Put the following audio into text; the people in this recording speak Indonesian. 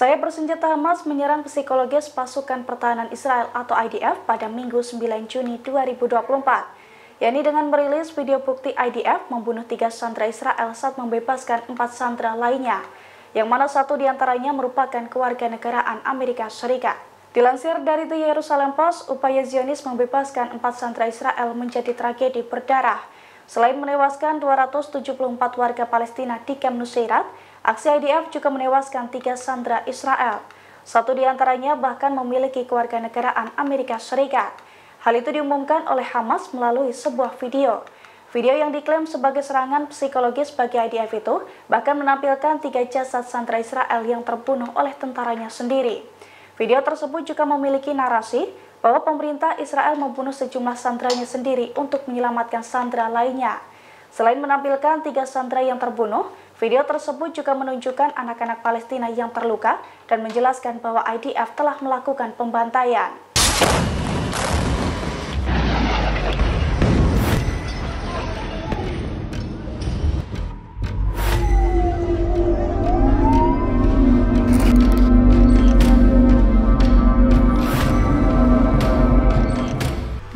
Saya bersenjata Hamas menyerang psikologis pasukan pertahanan Israel atau IDF pada Minggu 9 Juni 2024, yakni dengan merilis video bukti IDF membunuh tiga sandera Israel saat membebaskan empat sandera lainnya, yang mana satu diantaranya merupakan kewarganegaraan Amerika Serikat. Dilansir dari The Jerusalem Post, upaya Zionis membebaskan empat sandera Israel menjadi tragedi berdarah Selain menewaskan 274 warga Palestina di Camp Nusirat, aksi IDF juga menewaskan tiga sandera Israel. Satu di antaranya bahkan memiliki kewarganegaraan Amerika Serikat. Hal itu diumumkan oleh Hamas melalui sebuah video. Video yang diklaim sebagai serangan psikologis bagi IDF itu bahkan menampilkan tiga jasad sandera Israel yang terbunuh oleh tentaranya sendiri. Video tersebut juga memiliki narasi bahwa pemerintah Israel membunuh sejumlah sandranya sendiri untuk menyelamatkan sandra lainnya. Selain menampilkan tiga sandra yang terbunuh, video tersebut juga menunjukkan anak-anak Palestina yang terluka dan menjelaskan bahwa IDF telah melakukan pembantaian.